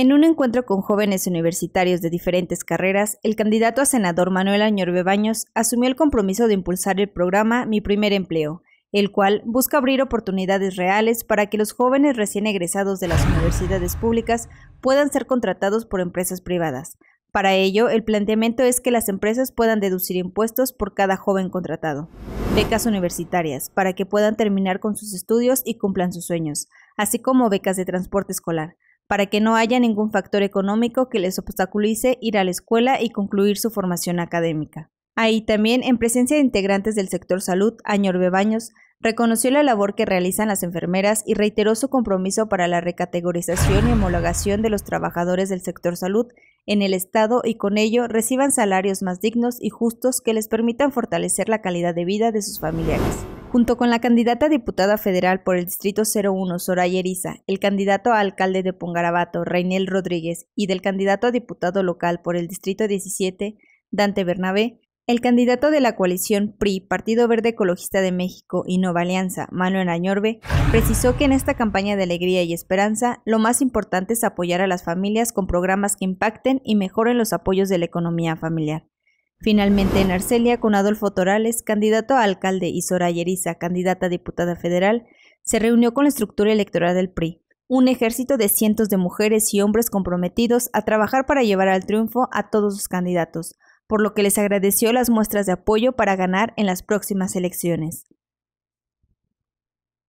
En un encuentro con jóvenes universitarios de diferentes carreras, el candidato a senador Manuel Añorbe Baños asumió el compromiso de impulsar el programa Mi Primer Empleo, el cual busca abrir oportunidades reales para que los jóvenes recién egresados de las universidades públicas puedan ser contratados por empresas privadas. Para ello, el planteamiento es que las empresas puedan deducir impuestos por cada joven contratado. Becas universitarias, para que puedan terminar con sus estudios y cumplan sus sueños, así como becas de transporte escolar para que no haya ningún factor económico que les obstaculice ir a la escuela y concluir su formación académica. Ahí también, en presencia de integrantes del sector salud, Añor Bebaños reconoció la labor que realizan las enfermeras y reiteró su compromiso para la recategorización y homologación de los trabajadores del sector salud en el Estado y con ello reciban salarios más dignos y justos que les permitan fortalecer la calidad de vida de sus familiares. Junto con la candidata a diputada federal por el Distrito 01, Soraya Eriza, el candidato a alcalde de Pongarabato, Reinel Rodríguez, y del candidato a diputado local por el Distrito 17, Dante Bernabé, el candidato de la coalición PRI, Partido Verde Ecologista de México y Nueva Alianza, Manuel Añorbe, precisó que en esta campaña de alegría y esperanza, lo más importante es apoyar a las familias con programas que impacten y mejoren los apoyos de la economía familiar. Finalmente, en Arcelia, con Adolfo Torales, candidato a alcalde, y Soraya Eriza, candidata a diputada federal, se reunió con la estructura electoral del PRI, un ejército de cientos de mujeres y hombres comprometidos a trabajar para llevar al triunfo a todos sus candidatos, por lo que les agradeció las muestras de apoyo para ganar en las próximas elecciones.